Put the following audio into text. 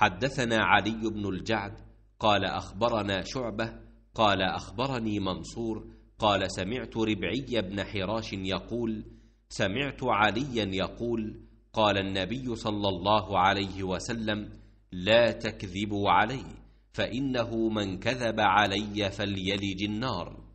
حدثنا علي بن الجعد قال أخبرنا شعبة قال أخبرني منصور قال سمعت ربعي بن حراش يقول سمعت عليا يقول قال النبي صلى الله عليه وسلم لا تكذبوا علي فإنه من كذب علي فليلج النار